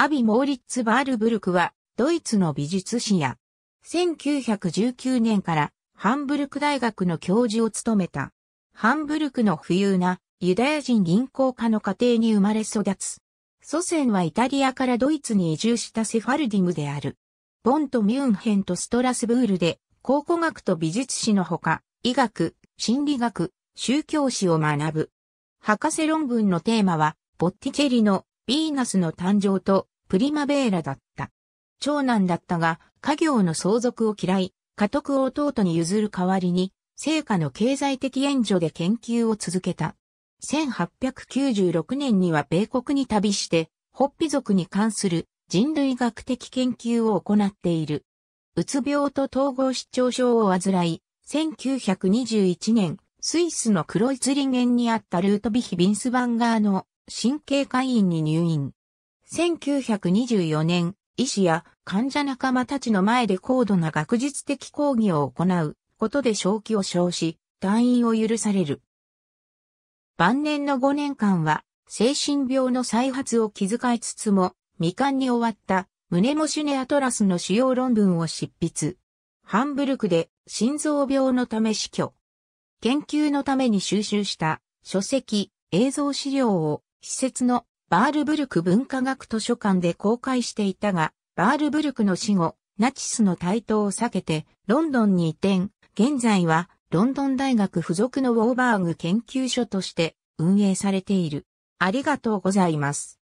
アビ・モーリッツ・バールブルクは、ドイツの美術史や、1919年からハンブルク大学の教授を務めた。ハンブルクの富裕なユダヤ人銀行家の家庭に生まれ育つ。祖先はイタリアからドイツに移住したセファルディムである。ボンとミュンヘンとストラスブールで考古学と美術史のほか、医学、心理学、宗教史を学ぶ。博士論文のテーマは、ボッティチェリのビーナスの誕生とプリマベーラだった。長男だったが、家業の相続を嫌い、家督を弟に譲る代わりに、成果の経済的援助で研究を続けた。1896年には米国に旅して、ホッピ族に関する人類学的研究を行っている。うつ病と統合失調症を患い、1921年、スイスのクロイツリゲンにあったルートビヒ・ビンスバンガーの神経科医院に入院。1924年、医師や患者仲間たちの前で高度な学術的講義を行うことで正気を称し、退院を許される。晩年の5年間は、精神病の再発を気遣いつつも、未完に終わった、ムネモシュネアトラスの主要論文を執筆。ハンブルクで心臓病のため死去。研究のために収集した書籍、映像資料を施設のバールブルク文化学図書館で公開していたが、バールブルクの死後、ナチスの台頭を避けて、ロンドンに移転、現在は、ロンドン大学付属のウォーバーグ研究所として運営されている。ありがとうございます。